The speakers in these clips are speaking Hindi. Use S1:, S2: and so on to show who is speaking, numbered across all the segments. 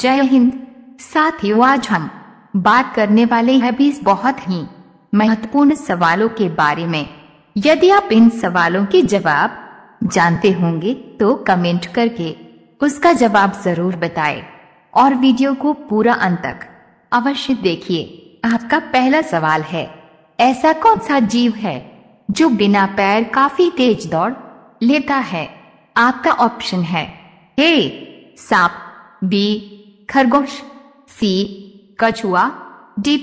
S1: जय हिंद साथियों आज हम बात करने वाले हैं भी बहुत ही महत्वपूर्ण सवालों के बारे में यदि आप इन सवालों के जवाब जानते होंगे तो कमेंट करके उसका जवाब जरूर बताएं और वीडियो को पूरा अंत तक अवश्य देखिए आपका पहला सवाल है ऐसा कौन सा जीव है जो बिना पैर काफी तेज दौड़ लेता है आपका ऑप्शन है ए सांप बी खरगोश सी कछुआ डी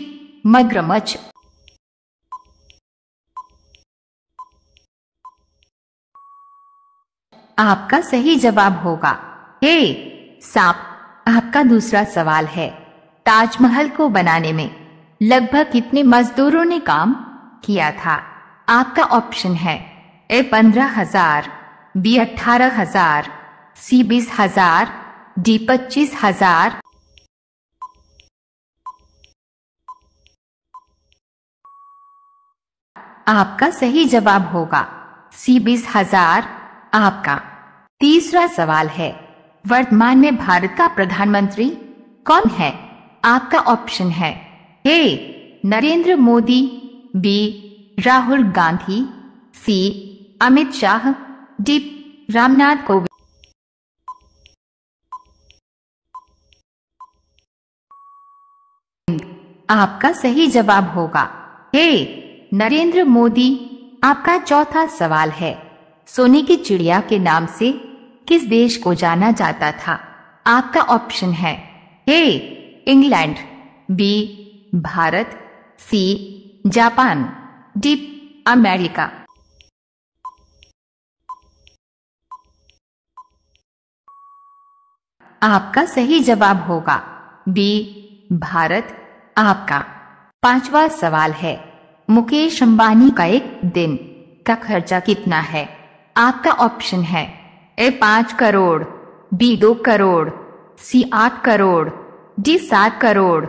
S1: मगरमच्छ आपका सही जवाब होगा हे सांप आपका दूसरा सवाल है ताजमहल को बनाने में लगभग कितने मजदूरों ने काम किया था आपका ऑप्शन है ए पंद्रह हजार बी अठारह हजार सी बीस हजार डी पच्चीस हजार आपका सही जवाब होगा सी बीस हजार आपका तीसरा सवाल है वर्तमान में भारत का प्रधानमंत्री कौन है आपका ऑप्शन है A Narendra Modi B Rahul Gandhi C Amit Shah D Ramnath Kovind आपका सही जवाब होगा हे नरेंद्र मोदी आपका चौथा सवाल है सोने की चिड़िया के नाम से किस देश को जाना जाता था आपका ऑप्शन है A England B Bharat C Japan D America आपका सही जवाब होगा बी भारत आपका पांचवा सवाल है मुकेश अंबानी का एक दिन का खर्चा कितना है आपका ऑप्शन है ए पांच करोड़ बी दो करोड़ सी आठ करोड़ डी सात करोड़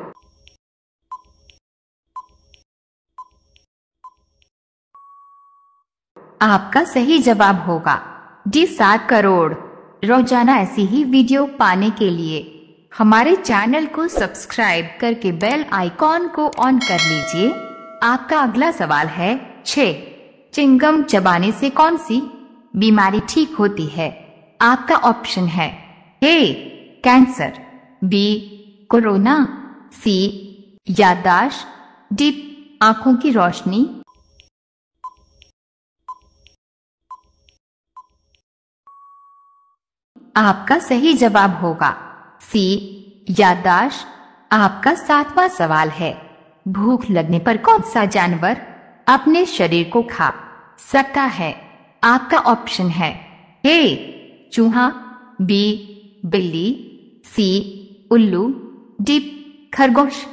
S1: आपका सही जवाब होगा डी सात करोड़ रोजाना ऐसी ही वीडियो पाने के लिए हमारे चैनल को सब्सक्राइब करके बेल आइकॉन को ऑन कर लीजिए आपका अगला सवाल है छ चिंगम चबाने से कौन सी बीमारी ठीक होती है आपका ऑप्शन है A cancer B corona C यादाश्त डी आंखों की रोशनी आपका सही जवाब होगा सी यादाश आपका सातवां सवाल है भूख लगने पर कौन सा जानवर अपने शरीर को खा सकता है आपका ऑप्शन है ए चूहा बी बिल्ली सी उल्लू डी खरगोश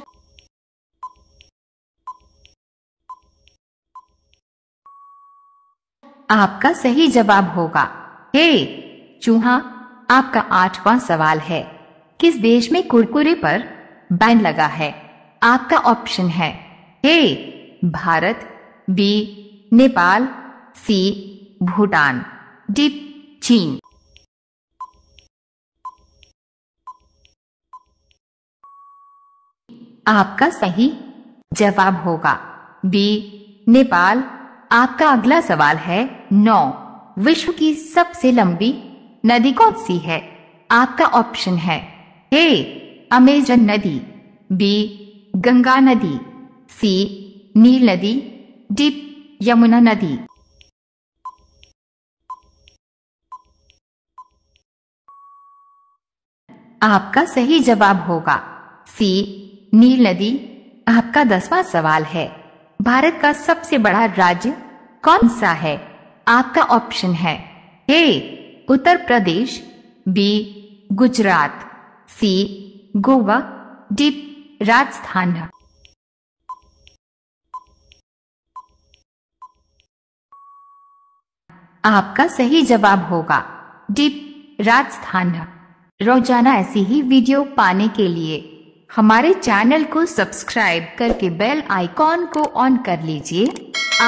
S1: आपका सही जवाब होगा हे चूहा आपका आठवां सवाल है किस देश में कुरकुरे पर बैन लगा है आपका ऑप्शन है A Bharat B Nepal C Bhutan D चीन आपका सही जवाब होगा बी नेपाल आपका अगला सवाल है नौ विश्व की सबसे लंबी नदी कौन सी है आपका ऑप्शन है ए अमेजन नदी बी गंगा नदी सी नील नदी डी यमुना नदी आपका सही जवाब होगा सी नील नदी आपका दसवां सवाल है भारत का सबसे बड़ा राज्य कौन सा है आपका ऑप्शन है A Uttar Pradesh B Gujarat C Goa D Rajasthan आपका सही जवाब होगा डीप राजस्थान रोजाना ऐसी ही वीडियो पाने के लिए हमारे चैनल को सब्सक्राइब करके बेल आइकॉन को ऑन कर लीजिए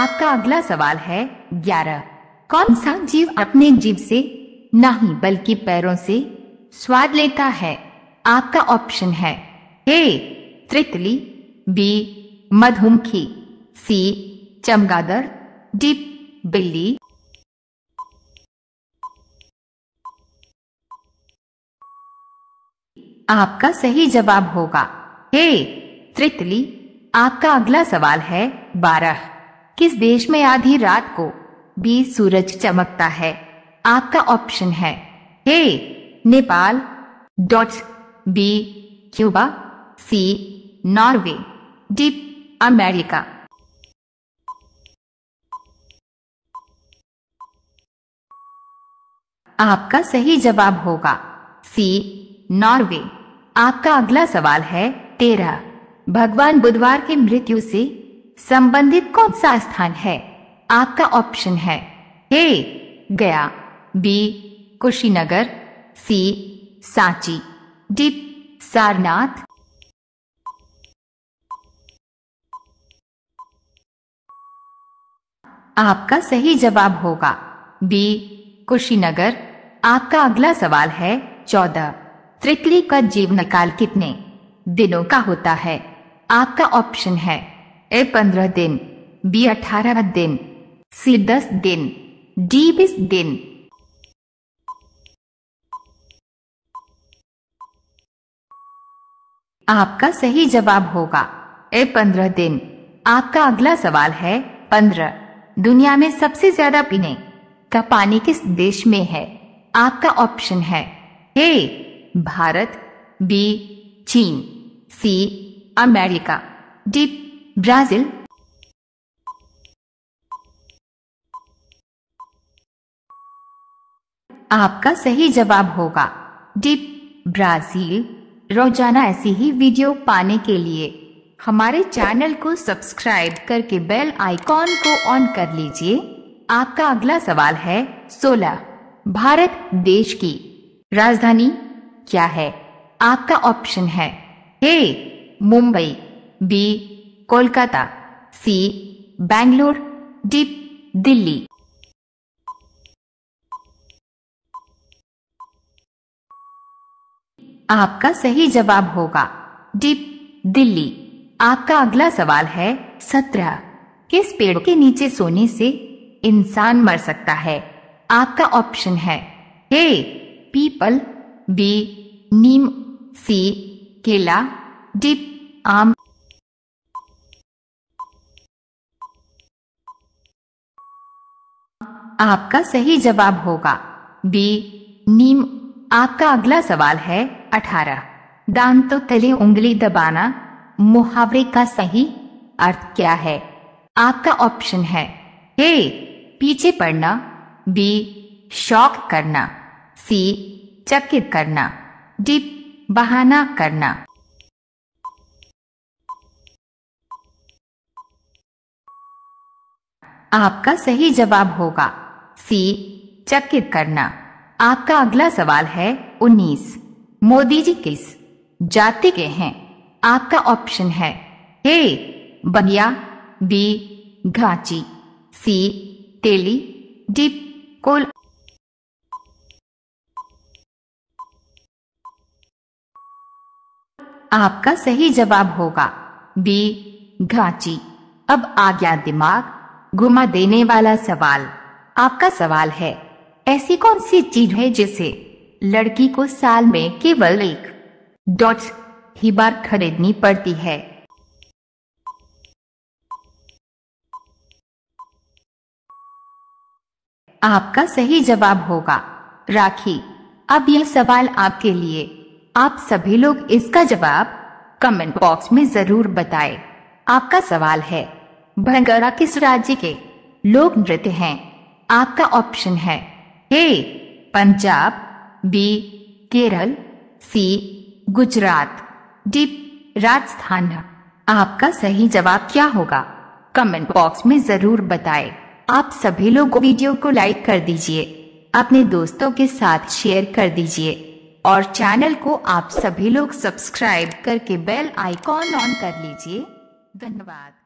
S1: आपका अगला सवाल है ग्यारह कौन सा जीव अपने जीव से नहीं बल्कि पैरों से स्वाद लेता है आपका ऑप्शन है ए त्रितली बी मधुमखी सी चमगादड़ डी बिल्ली आपका सही जवाब होगा हे त्रितली आपका अगला सवाल है बारह किस देश में आधी रात को बी सूरज चमकता है आपका ऑप्शन है हे नेपाल डॉट्स B Cuba C Norway D America आपका सही जवाब होगा सी नॉर्वे आपका अगला सवाल है तेरह भगवान बुधवार की मृत्यु से संबंधित कौन सा स्थान है आपका ऑप्शन है A Gaya B Kushinagar C Sanchi D Sarnath आपका सही जवाब होगा बी कुशीनगर आपका अगला सवाल है चौदह त्रिकली का जीवन काल कितने दिनों का होता है आपका ऑप्शन है ए पंद्रह दिन बी अठारह दिन सी दस दिन डी बीस दिन आपका सही जवाब होगा ए पंद्रह दिन आपका अगला सवाल है पंद्रह दुनिया में सबसे ज्यादा पीने का पानी किस देश में है आपका ऑप्शन है ए भारत बी चीन सी अमेरिका डी ब्राजील आपका सही जवाब होगा डी ब्राजील रोजाना ऐसी ही वीडियो पाने के लिए हमारे चैनल को सब्सक्राइब करके बेल आइकॉन को ऑन कर लीजिए आपका अगला सवाल है 16 भारत देश की राजधानी क्या है आपका ऑप्शन है A Mumbai B Kolkata C Bangalore D Delhi आपका सही जवाब होगा डीप दिल्ली आपका अगला सवाल है सत्रह किस पेड़ के नीचे सोने से इंसान मर सकता है आपका ऑप्शन है ए पीपल बी नीम सी केला डी आम आपका सही जवाब होगा बी नीम आपका अगला सवाल है अठारह तो तले उंगली दबाना मुहावरे का सही अर्थ क्या है आपका ऑप्शन है ए पीछे पड़ना बी शौक करना सी चकित करना डी बहाना करना आपका सही जवाब होगा सी चकित करना आपका अगला सवाल है उन्नीस मोदी जी किस जाति के हैं आपका ऑप्शन है ए बनिया बी घाची सी तेली डी कोल आपका सही जवाब होगा बी घाची अब आ गया दिमाग घुमा देने वाला सवाल आपका सवाल है ऐसी कौन सी चीज है जिसे लड़की को साल में केवल एक डॉट्स ही बार खरीदनी पड़ती है आपका सही जवाब होगा राखी अब यह सवाल आपके लिए आप सभी लोग इसका जवाब कमेंट बॉक्स में जरूर बताएं। आपका सवाल है भंगरा किस राज्य के लोक नृत्य हैं आपका ऑप्शन है A Punjab B Kerala C Gujarat D Rajasthan आपका सही जवाब क्या होगा कमेंट बॉक्स में जरूर बताएं। आप सभी लोग वीडियो को लाइक कर दीजिए अपने दोस्तों के साथ शेयर कर दीजिए और चैनल को आप सभी लोग सब्सक्राइब करके बेल आइकॉन ऑन कर लीजिए धन्यवाद